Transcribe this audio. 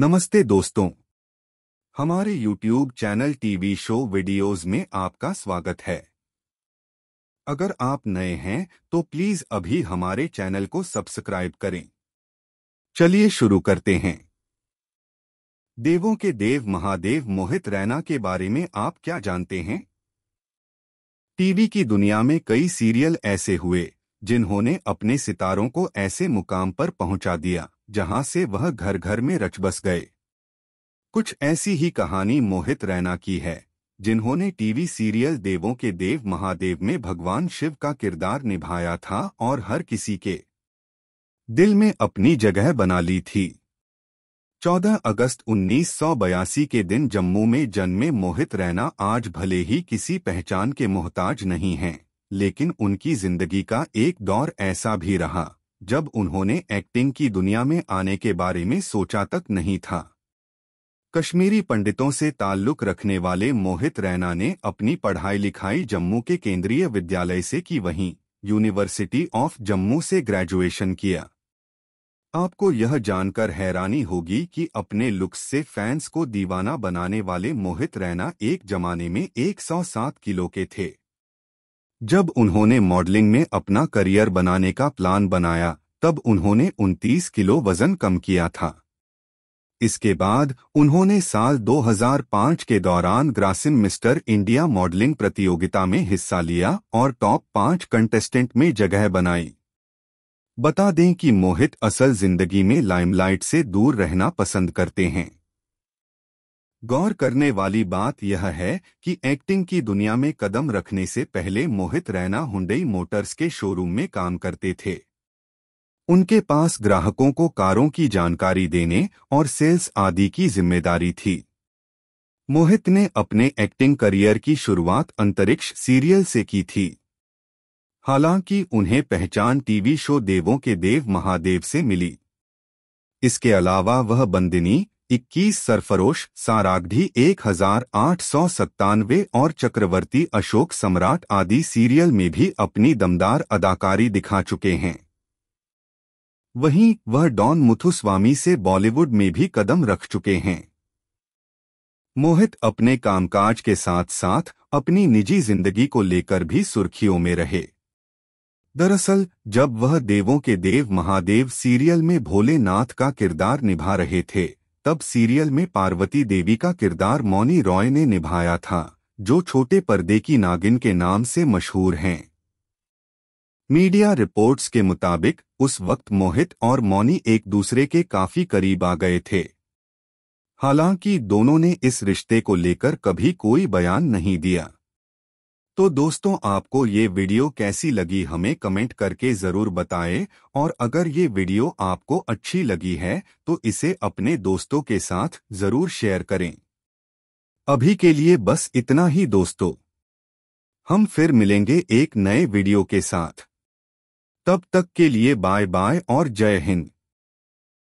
नमस्ते दोस्तों हमारे YouTube channel TV show videos में आपका स्वागत है अगर आप नए हैं तो प्लीज अभी हमारे चैनल को सब्सक्राइब करें चलिए शुरू करते हैं देवों के देव महादेव मोहित रैना के बारे में आप क्या जानते हैं टीवी की दुनिया में कई सीरियल ऐसे हुए जिन्होंने अपने सितारों को ऐसे मुकाम पर पहुंचा दिया जहां से वह घर घर में रच बस गए कुछ ऐसी ही कहानी मोहित रैना की है जिन्होंने टीवी सीरियल देवों के देव महादेव में भगवान शिव का किरदार निभाया था और हर किसी के दिल में अपनी जगह बना ली थी 14 अगस्त उन्नीस के दिन जम्मू में जन्मे मोहित रैना आज भले ही किसी पहचान के मोहताज नहीं हैं लेकिन उनकी जिंदगी का एक दौर ऐसा भी रहा जब उन्होंने एक्टिंग की दुनिया में आने के बारे में सोचा तक नहीं था कश्मीरी पंडितों से ताल्लुक रखने वाले मोहित रैना ने अपनी पढ़ाई लिखाई जम्मू के केंद्रीय विद्यालय से की वहीं यूनिवर्सिटी ऑफ जम्मू से ग्रेजुएशन किया आपको यह जानकर हैरानी होगी कि अपने लुक्स से फैंस को दीवाना बनाने वाले मोहित रैना एक जमाने में 107 किलो के थे जब उन्होंने मॉडलिंग में अपना करियर बनाने का प्लान बनाया तब उन्होंने 29 किलो वजन कम किया था इसके बाद उन्होंने साल 2005 के दौरान ग्रासिम मिस्टर इंडिया मॉडलिंग प्रतियोगिता में हिस्सा लिया और टॉप पांच कंटेस्टेंट में जगह बनाई बता दें कि मोहित असल जिंदगी में लाइमलाइट से दूर रहना पसंद करते हैं गौर करने वाली बात यह है कि एक्टिंग की दुनिया में कदम रखने से पहले मोहित रैना हुंडई मोटर्स के शोरूम में काम करते थे उनके पास ग्राहकों को कारों की जानकारी देने और सेल्स आदि की जिम्मेदारी थी मोहित ने अपने एक्टिंग करियर की शुरुआत अंतरिक्ष सीरियल से की थी हालांकि उन्हें पहचान टीवी शो देवों के देव महादेव से मिली इसके अलावा वह बंदिनी इक्कीस सरफरोश साराग्ढी एक हजार आठ सौ सत्तानवे और चक्रवर्ती अशोक सम्राट आदि सीरियल में भी अपनी दमदार अदाकारी दिखा चुके हैं वहीं वह डॉन मुथुस्वामी से बॉलीवुड में भी कदम रख चुके हैं मोहित अपने कामकाज के साथ साथ अपनी निजी जिंदगी को लेकर भी सुर्खियों में रहे दरअसल जब वह देवों के देव महादेव सीरियल में भोलेनाथ का किरदार निभा रहे थे तब सीरियल में पार्वती देवी का किरदार मौनी रॉय ने निभाया था जो छोटे पर्दे की नागिन के नाम से मशहूर हैं मीडिया रिपोर्ट्स के मुताबिक उस वक्त मोहित और मौनी एक दूसरे के काफी करीब आ गए थे हालांकि दोनों ने इस रिश्ते को लेकर कभी कोई बयान नहीं दिया तो दोस्तों आपको ये वीडियो कैसी लगी हमें कमेंट करके ज़रूर बताएं और अगर ये वीडियो आपको अच्छी लगी है तो इसे अपने दोस्तों के साथ ज़रूर शेयर करें अभी के लिए बस इतना ही दोस्तों हम फिर मिलेंगे एक नए वीडियो के साथ तब तक के लिए बाय बाय और जय हिंद